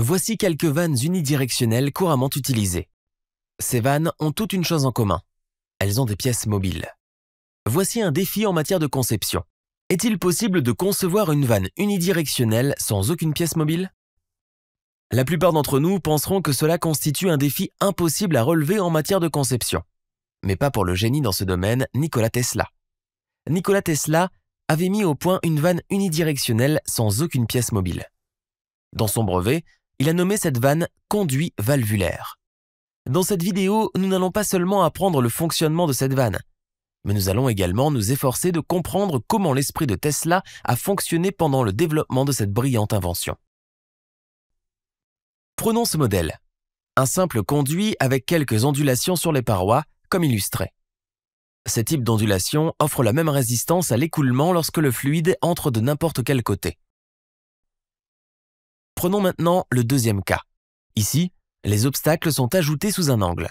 Voici quelques vannes unidirectionnelles couramment utilisées. Ces vannes ont toute une chose en commun. Elles ont des pièces mobiles. Voici un défi en matière de conception. Est-il possible de concevoir une vanne unidirectionnelle sans aucune pièce mobile La plupart d'entre nous penseront que cela constitue un défi impossible à relever en matière de conception. Mais pas pour le génie dans ce domaine, Nikola Tesla. Nikola Tesla avait mis au point une vanne unidirectionnelle sans aucune pièce mobile. Dans son brevet, il a nommé cette vanne conduit valvulaire. Dans cette vidéo, nous n'allons pas seulement apprendre le fonctionnement de cette vanne, mais nous allons également nous efforcer de comprendre comment l'esprit de Tesla a fonctionné pendant le développement de cette brillante invention. Prenons ce modèle. Un simple conduit avec quelques ondulations sur les parois, comme illustré. Ce type d'ondulations offre la même résistance à l'écoulement lorsque le fluide entre de n'importe quel côté. Prenons maintenant le deuxième cas. Ici, les obstacles sont ajoutés sous un angle.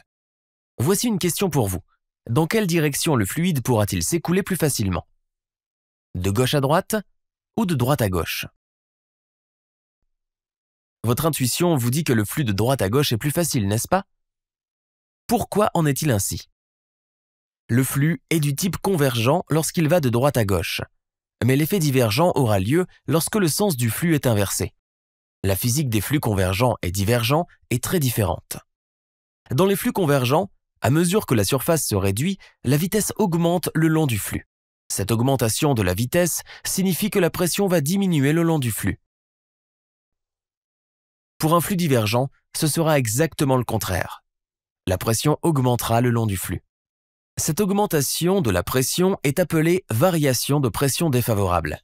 Voici une question pour vous. Dans quelle direction le fluide pourra-t-il s'écouler plus facilement De gauche à droite ou de droite à gauche Votre intuition vous dit que le flux de droite à gauche est plus facile, n'est-ce pas Pourquoi en est-il ainsi Le flux est du type convergent lorsqu'il va de droite à gauche, mais l'effet divergent aura lieu lorsque le sens du flux est inversé la physique des flux convergents et divergents est très différente. Dans les flux convergents, à mesure que la surface se réduit, la vitesse augmente le long du flux. Cette augmentation de la vitesse signifie que la pression va diminuer le long du flux. Pour un flux divergent, ce sera exactement le contraire. La pression augmentera le long du flux. Cette augmentation de la pression est appelée variation de pression défavorable.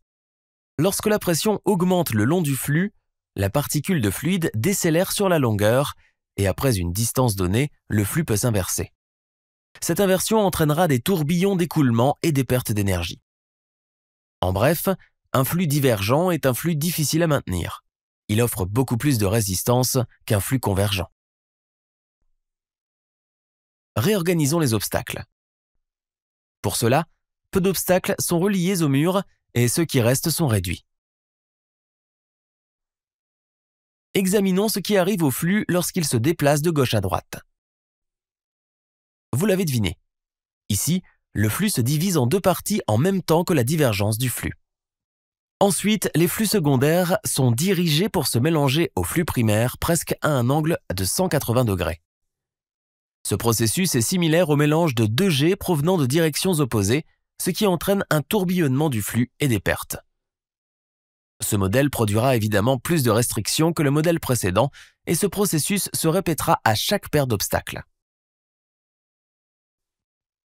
Lorsque la pression augmente le long du flux, la particule de fluide décélère sur la longueur, et après une distance donnée, le flux peut s'inverser. Cette inversion entraînera des tourbillons d'écoulement et des pertes d'énergie. En bref, un flux divergent est un flux difficile à maintenir. Il offre beaucoup plus de résistance qu'un flux convergent. Réorganisons les obstacles. Pour cela, peu d'obstacles sont reliés au mur et ceux qui restent sont réduits. Examinons ce qui arrive au flux lorsqu'il se déplace de gauche à droite. Vous l'avez deviné. Ici, le flux se divise en deux parties en même temps que la divergence du flux. Ensuite, les flux secondaires sont dirigés pour se mélanger au flux primaire presque à un angle de 180 degrés. Ce processus est similaire au mélange de deux jets provenant de directions opposées, ce qui entraîne un tourbillonnement du flux et des pertes. Ce modèle produira évidemment plus de restrictions que le modèle précédent et ce processus se répétera à chaque paire d'obstacles.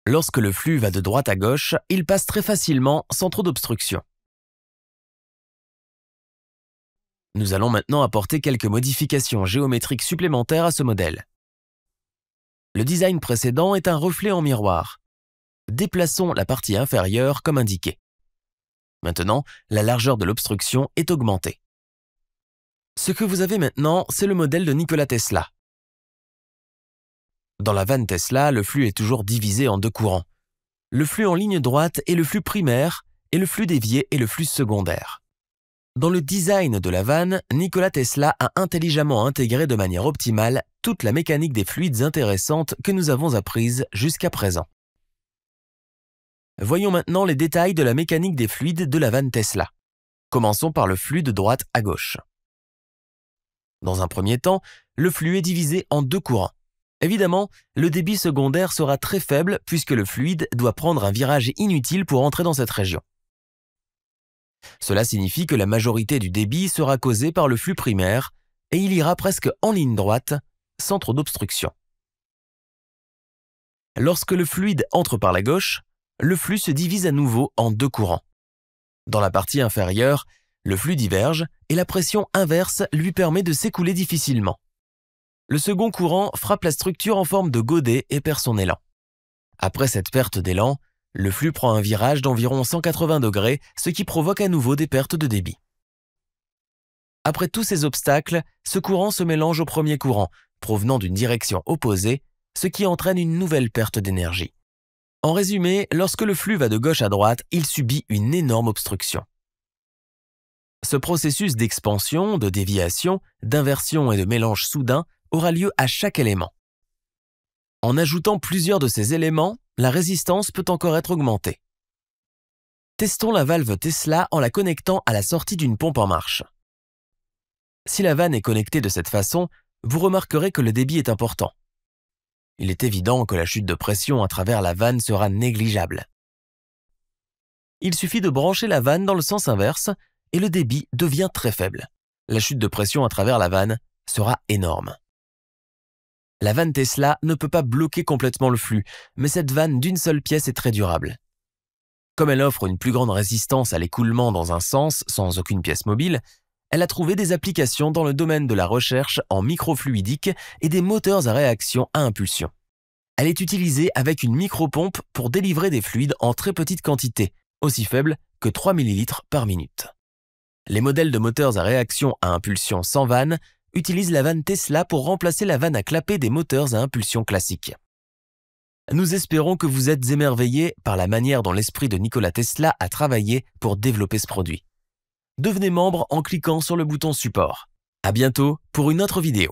Lorsque le flux va de droite à gauche, il passe très facilement sans trop d'obstruction. Nous allons maintenant apporter quelques modifications géométriques supplémentaires à ce modèle. Le design précédent est un reflet en miroir. Déplaçons la partie inférieure comme indiqué. Maintenant, la largeur de l'obstruction est augmentée. Ce que vous avez maintenant, c'est le modèle de Nikola Tesla. Dans la vanne Tesla, le flux est toujours divisé en deux courants. Le flux en ligne droite est le flux primaire et le flux dévié est le flux secondaire. Dans le design de la vanne, Nikola Tesla a intelligemment intégré de manière optimale toute la mécanique des fluides intéressantes que nous avons apprises jusqu'à présent. Voyons maintenant les détails de la mécanique des fluides de la vanne Tesla. Commençons par le flux de droite à gauche. Dans un premier temps, le flux est divisé en deux courants. Évidemment, le débit secondaire sera très faible puisque le fluide doit prendre un virage inutile pour entrer dans cette région. Cela signifie que la majorité du débit sera causée par le flux primaire et il ira presque en ligne droite, sans trop d'obstruction. Lorsque le fluide entre par la gauche, le flux se divise à nouveau en deux courants. Dans la partie inférieure, le flux diverge et la pression inverse lui permet de s'écouler difficilement. Le second courant frappe la structure en forme de godet et perd son élan. Après cette perte d'élan, le flux prend un virage d'environ 180 degrés, ce qui provoque à nouveau des pertes de débit. Après tous ces obstacles, ce courant se mélange au premier courant, provenant d'une direction opposée, ce qui entraîne une nouvelle perte d'énergie. En résumé, lorsque le flux va de gauche à droite, il subit une énorme obstruction. Ce processus d'expansion, de déviation, d'inversion et de mélange soudain aura lieu à chaque élément. En ajoutant plusieurs de ces éléments, la résistance peut encore être augmentée. Testons la valve Tesla en la connectant à la sortie d'une pompe en marche. Si la vanne est connectée de cette façon, vous remarquerez que le débit est important il est évident que la chute de pression à travers la vanne sera négligeable. Il suffit de brancher la vanne dans le sens inverse et le débit devient très faible. La chute de pression à travers la vanne sera énorme. La vanne Tesla ne peut pas bloquer complètement le flux, mais cette vanne d'une seule pièce est très durable. Comme elle offre une plus grande résistance à l'écoulement dans un sens sans aucune pièce mobile, elle a trouvé des applications dans le domaine de la recherche en microfluidique et des moteurs à réaction à impulsion. Elle est utilisée avec une micropompe pour délivrer des fluides en très petite quantité, aussi faible que 3 ml par minute. Les modèles de moteurs à réaction à impulsion sans vanne utilisent la vanne Tesla pour remplacer la vanne à clapet des moteurs à impulsion classiques. Nous espérons que vous êtes émerveillés par la manière dont l'esprit de Nikola Tesla a travaillé pour développer ce produit. Devenez membre en cliquant sur le bouton support. À bientôt pour une autre vidéo.